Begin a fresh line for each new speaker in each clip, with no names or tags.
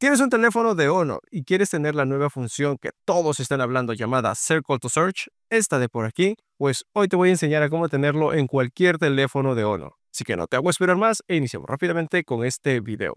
Tienes un teléfono de Honor y quieres tener la nueva función que todos están hablando llamada Circle to Search, esta de por aquí, pues hoy te voy a enseñar a cómo tenerlo en cualquier teléfono de Honor. Así que no te hago esperar más e iniciamos rápidamente con este video.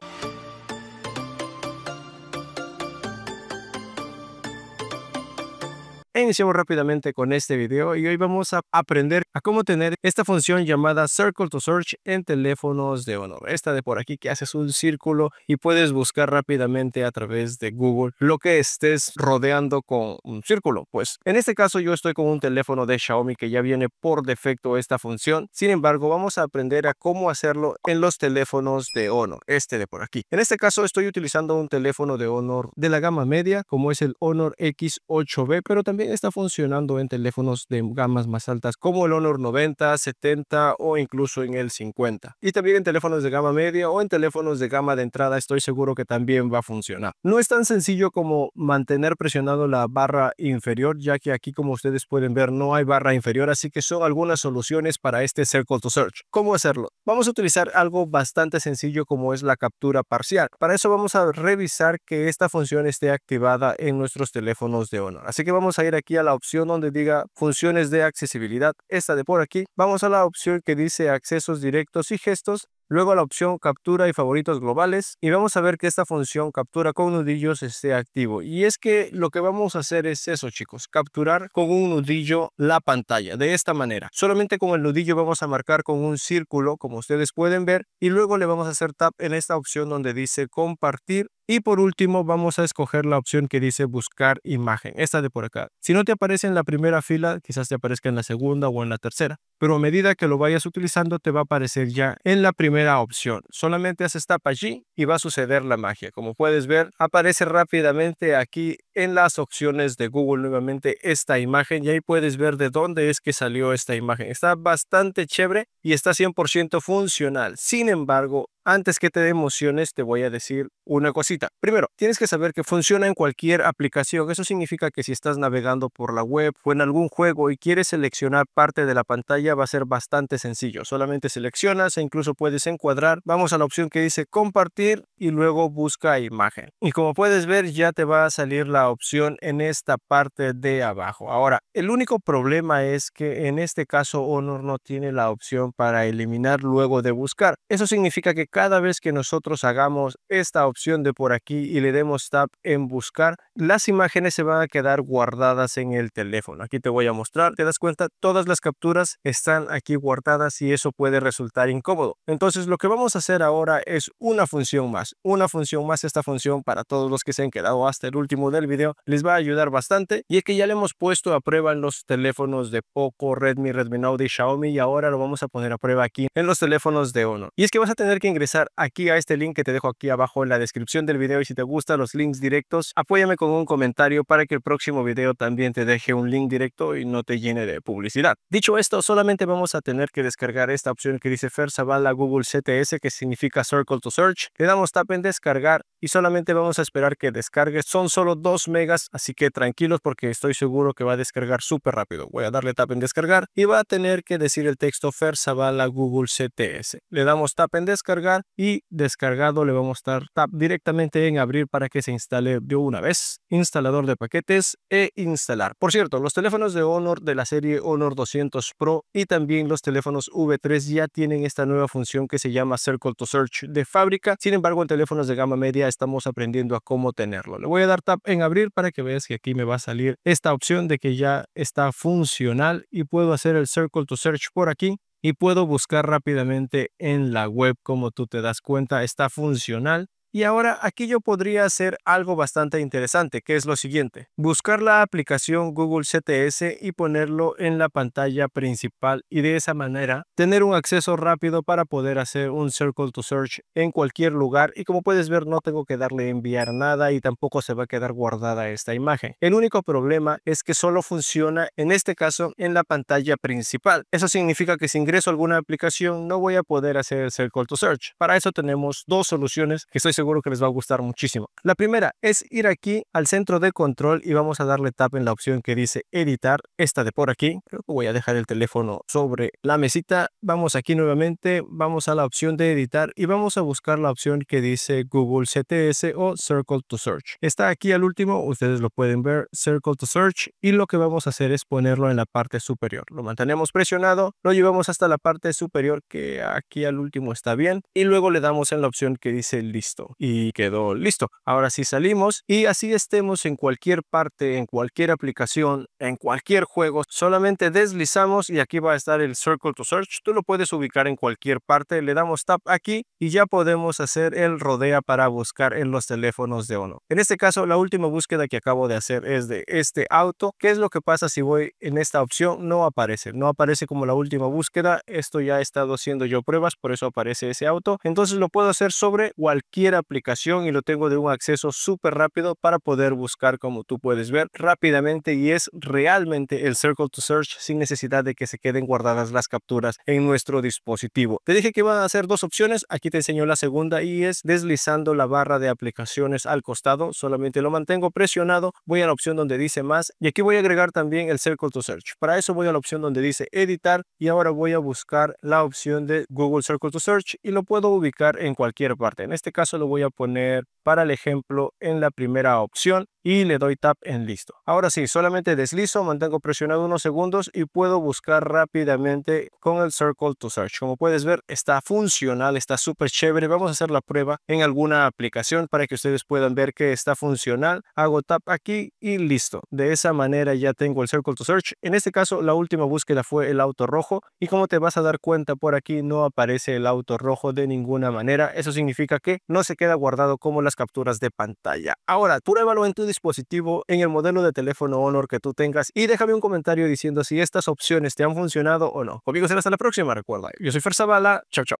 Iniciamos rápidamente con este video y hoy vamos a aprender a cómo tener esta función llamada Circle to Search en teléfonos de Honor. Esta de por aquí que haces un círculo y puedes buscar rápidamente a través de Google lo que estés rodeando con un círculo. Pues en este caso yo estoy con un teléfono de Xiaomi que ya viene por defecto esta función. Sin embargo, vamos a aprender a cómo hacerlo en los teléfonos de Honor. Este de por aquí. En este caso estoy utilizando un teléfono de Honor de la gama media como es el Honor X8B, pero también está funcionando en teléfonos de gamas más altas como el Honor 90, 70 o incluso en el 50. Y también en teléfonos de gama media o en teléfonos de gama de entrada estoy seguro que también va a funcionar. No es tan sencillo como mantener presionado la barra inferior ya que aquí como ustedes pueden ver no hay barra inferior así que son algunas soluciones para este Circle to Search. ¿Cómo hacerlo? Vamos a utilizar algo bastante sencillo como es la captura parcial. Para eso vamos a revisar que esta función esté activada en nuestros teléfonos de Honor. Así que vamos a ir aquí a la opción donde diga funciones de accesibilidad, esta de por aquí. Vamos a la opción que dice accesos directos y gestos Luego a la opción captura y favoritos globales y vamos a ver que esta función captura con nudillos esté activo. Y es que lo que vamos a hacer es eso chicos, capturar con un nudillo la pantalla de esta manera. Solamente con el nudillo vamos a marcar con un círculo como ustedes pueden ver y luego le vamos a hacer tap en esta opción donde dice compartir y por último, vamos a escoger la opción que dice buscar imagen, esta de por acá. Si no te aparece en la primera fila, quizás te aparezca en la segunda o en la tercera, pero a medida que lo vayas utilizando te va a aparecer ya en la primera opción. Solamente haces tap allí y va a suceder la magia. Como puedes ver, aparece rápidamente aquí en las opciones de Google nuevamente esta imagen y ahí puedes ver de dónde es que salió esta imagen. Está bastante chévere y está 100% funcional. Sin embargo, antes que te dé emociones, te voy a decir una cosita. Primero, tienes que saber que funciona en cualquier aplicación. Eso significa que si estás navegando por la web o en algún juego y quieres seleccionar parte de la pantalla, va a ser bastante sencillo. Solamente seleccionas e incluso puedes encuadrar. Vamos a la opción que dice compartir y luego busca imagen. Y como puedes ver, ya te va a salir la opción en esta parte de abajo. Ahora, el único problema es que en este caso Honor no tiene la opción para eliminar luego de buscar. Eso significa que cada vez que nosotros hagamos esta opción de por aquí y le demos tap en buscar, las imágenes se van a quedar guardadas en el teléfono. Aquí te voy a mostrar, te das cuenta, todas las capturas están aquí guardadas y eso puede resultar incómodo. Entonces lo que vamos a hacer ahora es una función más, una función más, esta función para todos los que se han quedado hasta el último del video, les va a ayudar bastante y es que ya le hemos puesto a prueba en los teléfonos de Poco, Redmi, Redmi Note Xiaomi y ahora lo vamos a poner a prueba aquí en los teléfonos de honor Y es que vas a tener que ingresar Empezar aquí a este link que te dejo aquí abajo en la descripción del video y si te gustan los links directos, apóyame con un comentario para que el próximo video también te deje un link directo y no te llene de publicidad. Dicho esto, solamente vamos a tener que descargar esta opción que dice Fer la Google CTS que significa Circle to Search. Le damos tap en descargar y solamente vamos a esperar que descargue. Son solo 2 megas, así que tranquilos porque estoy seguro que va a descargar súper rápido. Voy a darle tap en descargar y va a tener que decir el texto Fer la Google CTS. Le damos tap en descargar y descargado le vamos a dar tap directamente en abrir para que se instale de una vez. Instalador de paquetes e instalar. Por cierto, los teléfonos de Honor de la serie Honor 200 Pro y también los teléfonos V3 ya tienen esta nueva función que se llama Circle to Search de fábrica. Sin embargo, en teléfonos de gama media estamos aprendiendo a cómo tenerlo. Le voy a dar tap en abrir para que veas que aquí me va a salir esta opción de que ya está funcional y puedo hacer el circle to search por aquí y puedo buscar rápidamente en la web como tú te das cuenta está funcional y ahora aquí yo podría hacer algo bastante interesante, que es lo siguiente. Buscar la aplicación Google CTS y ponerlo en la pantalla principal y de esa manera tener un acceso rápido para poder hacer un Circle to Search en cualquier lugar. Y como puedes ver, no tengo que darle enviar nada y tampoco se va a quedar guardada esta imagen. El único problema es que solo funciona en este caso en la pantalla principal. Eso significa que si ingreso alguna aplicación no voy a poder hacer Circle to Search. Para eso tenemos dos soluciones que estoy seguro que les va a gustar muchísimo. La primera es ir aquí al centro de control y vamos a darle tap en la opción que dice editar, esta de por aquí. Creo que voy a dejar el teléfono sobre la mesita. Vamos aquí nuevamente, vamos a la opción de editar y vamos a buscar la opción que dice Google CTS o Circle to Search. Está aquí al último, ustedes lo pueden ver, Circle to Search y lo que vamos a hacer es ponerlo en la parte superior. Lo mantenemos presionado, lo llevamos hasta la parte superior que aquí al último está bien y luego le damos en la opción que dice listo y quedó listo. Ahora sí salimos y así estemos en cualquier parte, en cualquier aplicación, en cualquier juego, solamente deslizamos y aquí va a estar el Circle to Search. Tú lo puedes ubicar en cualquier parte, le damos tap aquí y ya podemos hacer el rodea para buscar en los teléfonos de Ono. En este caso, la última búsqueda que acabo de hacer es de este auto. ¿Qué es lo que pasa si voy en esta opción? No aparece, no aparece como la última búsqueda. Esto ya he estado haciendo yo pruebas, por eso aparece ese auto. Entonces lo puedo hacer sobre cualquiera aplicación y lo tengo de un acceso súper rápido para poder buscar, como tú puedes ver, rápidamente y es realmente el Circle to Search sin necesidad de que se queden guardadas las capturas en nuestro dispositivo. Te dije que iban a hacer dos opciones, aquí te enseño la segunda y es deslizando la barra de aplicaciones al costado, solamente lo mantengo presionado, voy a la opción donde dice más y aquí voy a agregar también el Circle to Search. Para eso voy a la opción donde dice editar y ahora voy a buscar la opción de Google Circle to Search y lo puedo ubicar en cualquier parte. En este caso lo voy voy a poner para el ejemplo en la primera opción y le doy tap en listo. Ahora sí, solamente deslizo, mantengo presionado unos segundos y puedo buscar rápidamente con el Circle to Search. Como puedes ver, está funcional, está súper chévere. Vamos a hacer la prueba en alguna aplicación para que ustedes puedan ver que está funcional. Hago tap aquí y listo. De esa manera ya tengo el Circle to Search. En este caso, la última búsqueda fue el auto rojo y como te vas a dar cuenta por aquí, no aparece el auto rojo de ninguna manera. Eso significa que no se queda guardado como las capturas de pantalla. Ahora, pruébalo en tu dispositivo en el modelo de teléfono Honor que tú tengas y déjame un comentario diciendo si estas opciones te han funcionado o no. Conmigo será hasta la próxima, recuerda. Yo soy Fer Zavala, chao chao.